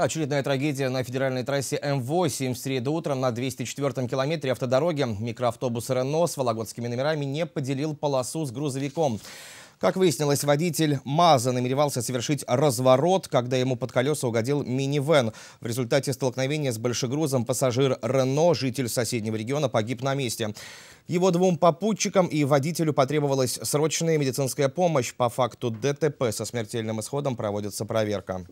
Очередная трагедия на федеральной трассе М8. В среду утром на 204-м километре автодороги микроавтобус «Рено» с вологодскими номерами не поделил полосу с грузовиком. Как выяснилось, водитель МАЗа намеревался совершить разворот, когда ему под колеса угодил минивэн. В результате столкновения с большегрузом пассажир «Рено», житель соседнего региона, погиб на месте. Его двум попутчикам и водителю потребовалась срочная медицинская помощь. По факту ДТП со смертельным исходом проводится проверка.